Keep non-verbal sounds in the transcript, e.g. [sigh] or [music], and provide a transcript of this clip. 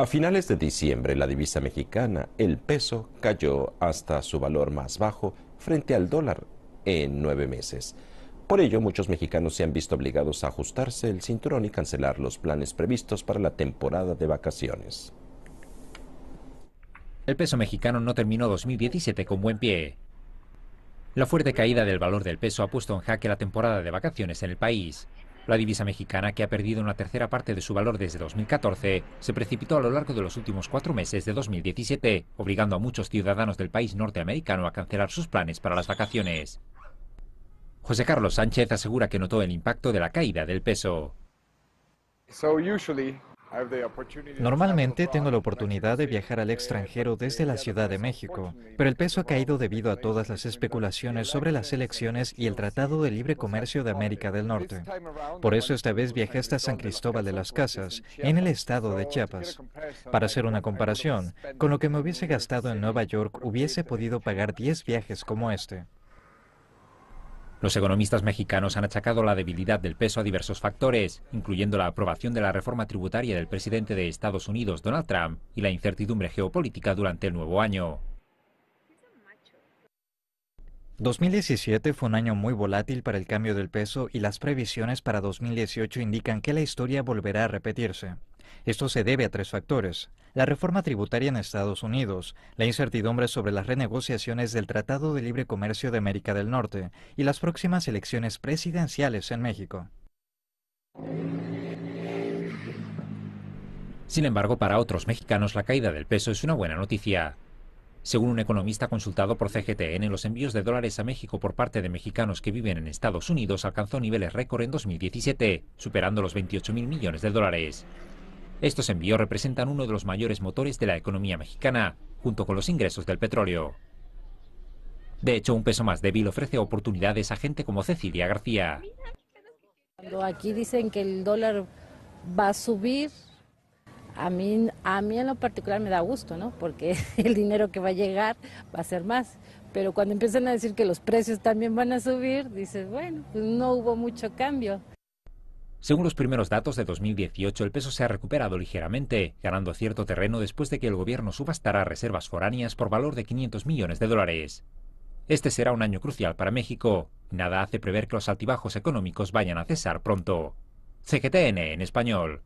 A finales de diciembre, la divisa mexicana, el peso, cayó hasta su valor más bajo frente al dólar en nueve meses. Por ello, muchos mexicanos se han visto obligados a ajustarse el cinturón y cancelar los planes previstos para la temporada de vacaciones. El peso mexicano no terminó 2017 con buen pie. La fuerte caída del valor del peso ha puesto en jaque la temporada de vacaciones en el país. La divisa mexicana, que ha perdido una tercera parte de su valor desde 2014, se precipitó a lo largo de los últimos cuatro meses de 2017, obligando a muchos ciudadanos del país norteamericano a cancelar sus planes para las vacaciones. José Carlos Sánchez asegura que notó el impacto de la caída del peso. Normalmente tengo la oportunidad de viajar al extranjero desde la Ciudad de México, pero el peso ha caído debido a todas las especulaciones sobre las elecciones y el Tratado de Libre Comercio de América del Norte. Por eso esta vez viajé hasta San Cristóbal de las Casas, en el estado de Chiapas. Para hacer una comparación, con lo que me hubiese gastado en Nueva York hubiese podido pagar 10 viajes como este. Los economistas mexicanos han achacado la debilidad del peso a diversos factores, incluyendo la aprobación de la reforma tributaria del presidente de Estados Unidos, Donald Trump, y la incertidumbre geopolítica durante el nuevo año. 2017 fue un año muy volátil para el cambio del peso y las previsiones para 2018 indican que la historia volverá a repetirse. Esto se debe a tres factores. La reforma tributaria en Estados Unidos, la incertidumbre sobre las renegociaciones del Tratado de Libre Comercio de América del Norte y las próximas elecciones presidenciales en México. Sin embargo, para otros mexicanos la caída del peso es una buena noticia. Según un economista consultado por CGTN, los envíos de dólares a México por parte de mexicanos que viven en Estados Unidos alcanzó niveles récord en 2017, superando los 28.000 millones de dólares. Estos envíos representan uno de los mayores motores de la economía mexicana, junto con los ingresos del petróleo. De hecho, un peso más débil ofrece oportunidades a gente como Cecilia García. Cuando aquí dicen que el dólar va a subir, a mí, en lo particular me da gusto, ¿no? Porque [laughs] el dinero que va a llegar va a ser más. Pero cuando empiezan a decir que los precios también van a subir, dices, bueno, pues no hubo mucho cambio. Según los primeros datos de 2018, el peso se ha recuperado ligeramente, ganando cierto terreno después de que el gobierno subastara reservas foráneas por valor de 500 millones de dólares. Este será un año crucial para México. Nada hace prever que los altibajos económicos vayan a cesar pronto. CGTN en español.